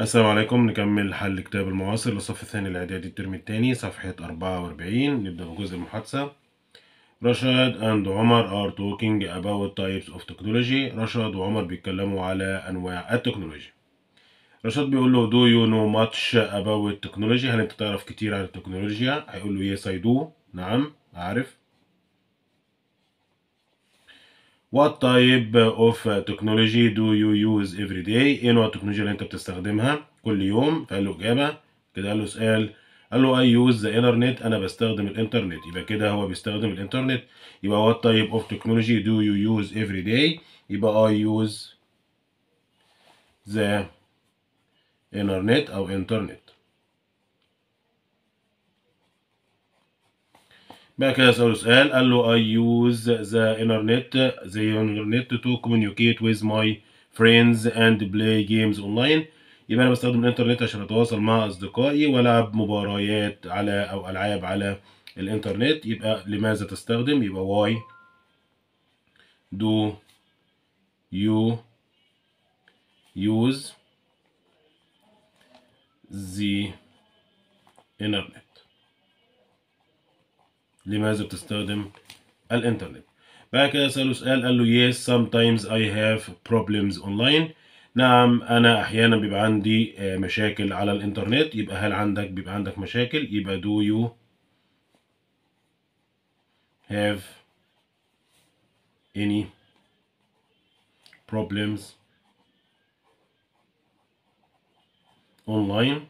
السلام عليكم نكمل حل كتاب المواصل للصف الثاني الإعدادي الترم الثاني صفحة 44 نبدأ بجزء المحادثة رشاد and عمر are talking about types of technology رشاد وعمر بيتكلموا على أنواع التكنولوجيا رشاد بيقول له do you know much about technology هل أنت تعرف كتير عن التكنولوجيا هيقول له yes I do نعم أعرف what type of technology do you use every day ايه نوع التكنولوجيا اللي انت بتستخدمها كل يوم فقال له اجابه كده قال له سؤال قال له I use the internet انا بستخدم الانترنت يبقى كده هو بيستخدم الانترنت يبقى what type of technology do you use every day يبقى I use the internet او انترنت بقى كده سأله سؤال قال له I use the internet the internet to communicate with my friends and play games online يبقى أنا بستخدم الإنترنت عشان أتواصل مع أصدقائي وألعب مباريات على أو ألعاب على الإنترنت يبقى لماذا تستخدم يبقى why do you use the internet لماذا بتستخدم الانترنت بعد كده سأله سؤال قال له yes sometimes I have problems online نعم أنا أحيانا بيبقى عندي آه، مشاكل على الإنترنت يبقى هل عندك بيبقى عندك مشاكل يبقى do you have any problems online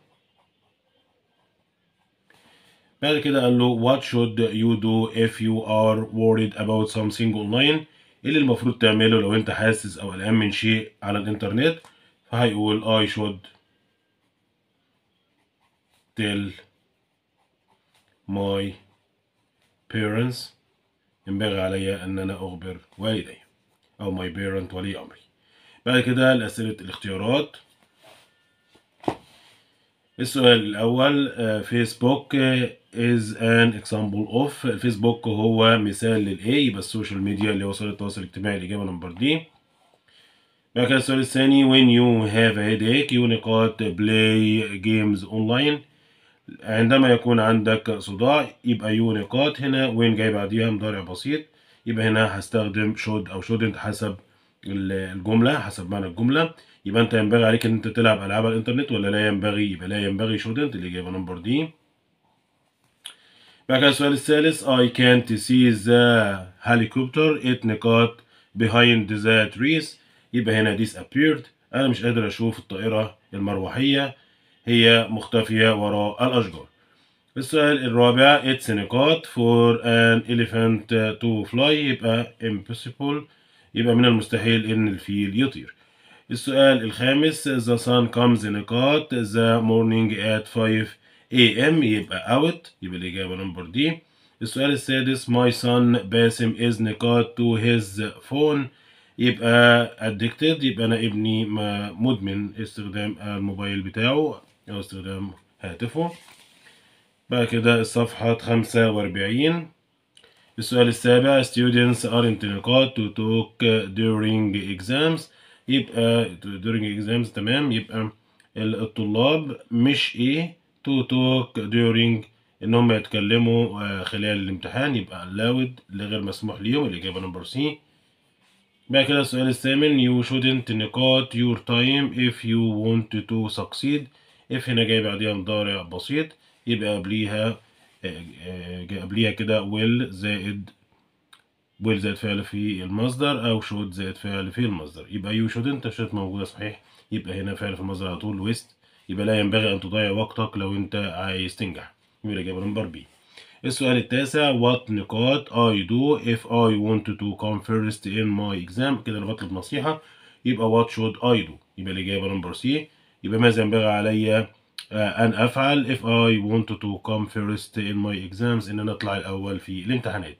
بعد كده قال له what should you do if you are worried about something online اللي المفروض تعمله لو انت حاسس او قلقان من شيء على الانترنت فهيقول I should tell my parents ينبغي عليا ان انا اخبر والدي او my parent ولي امري بعد كده الاسئله الاختيارات السؤال الاول فيسبوك آه، is an example of الفيسبوك هو مثال للاي يبقى السوشيال ميديا اللي هو وسائل التواصل الاجتماعي الاجابه نمبر دي بعد كده السؤال الثاني when you have a headache you to play games online عندما يكون عندك صداع يبقى يو نقاط هنا وين جاي بعديها مضارع بسيط يبقى هنا هستخدم should او shouldn't حسب الجملة حسب معنى الجملة يبقى انت ينبغي عليك ان انت تلعب العاب الانترنت ولا لا ينبغي يبقى لا ينبغي shouldn't جايبه نمبر دي بعد السؤال الثالث I can't see the helicopter it نقاط behind the trees يبقى هنا disappeared أنا مش قادر أشوف الطائرة المروحية هي مختفية وراء الأشجار السؤال الرابع it's نقاط for an elephant to fly يبقى impossible يبقى من المستحيل إن الفيل يطير السؤال الخامس the sun comes نقاط the morning at 5 AM يبقى اوت يبقى الاجابه نمبر دي السؤال السادس ماي son باسم از نقاط تو هيز فون يبقى ادكتد يبقى انا ابني مدمن استخدام الموبايل بتاعه او استخدام هاتفه بقى كده الصفحة خمسة وأربعين السؤال السابع students are نقاط to talk during exams يبقى during exams تمام يبقى الطلاب مش ايه to talk during ان هم يتكلموا آه، خلال الامتحان يبقى allowed لغير مسموح ليهم الاجابه نمبر سي بعد كده السؤال الثامن يو شودنت نقاط يور تايم اف يو وونت تو سكسيد اف هنا جاي بعديها مضارع بسيط يبقى قبليها آه، آه، قبليها كده will زائد will زائد فعل في المصدر او should زائد فعل في المصدر يبقى يو شودنت شوت موجوده صحيح يبقى هنا فعل في المصدر على طول ويست يبقى لا ينبغي أن تضيع وقتك لو أنت عايز تنجح يبقى الإجابة نمبر بي السؤال التاسع what نقاط I do if I wanted to come first in my exam كده أنا بطلب نصيحة يبقى what should I do يبقى الإجابة نمبر سي يبقى ماذا ينبغي عليا آه، أن أفعل if I wanted to come first in my exams إن أنا أطلع الأول في الامتحانات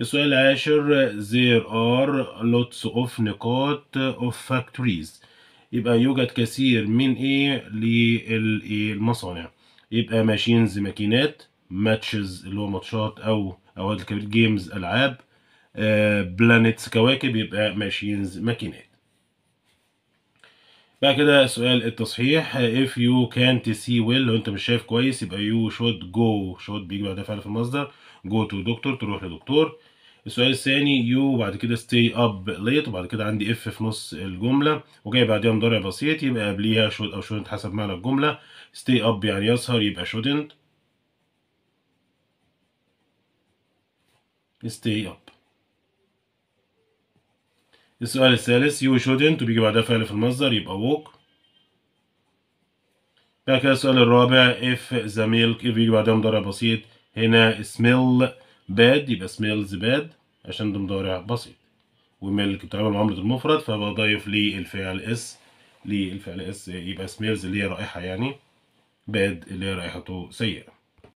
السؤال العاشر there are lots of نقاط of factories يبقى يوجد كثير من ايه للمصانع يبقى ماشينز ماكينات ماتشز اللي هو ماتشات او اوقات الكبير جيمز العاب بلانيتس آه، كواكب يبقى ماشينز ماكينات بعد كده سؤال التصحيح if you can't see well لو انت مش شايف كويس يبقى you should go should بيجي بعدها فعل في المصدر go to دكتور تروح لدكتور السؤال الثاني يو وبعد كده ستي اب ليت وبعد كده عندي اف في نص الجمله وجاي بعديها مضارع بسيط يبقى قبليها شود او شودنت حسب معنى الجمله ستي اب يعني يسهر يبقى شودنت stay up السؤال الثالث يو shouldn't وبيجي بعدها فعل في المصدر يبقى walk بعد كده السؤال الرابع if the milk بيجي بعدها مضارع بسيط هنا smell bad يبقى smells bad عشان ده مضارع بسيط وما بتعمل معاملة المفرد فبضيف لي الفعل اس للفعل اس يبقى سميلز اللي هي رائحة يعني باد اللي هي رائحته سيئة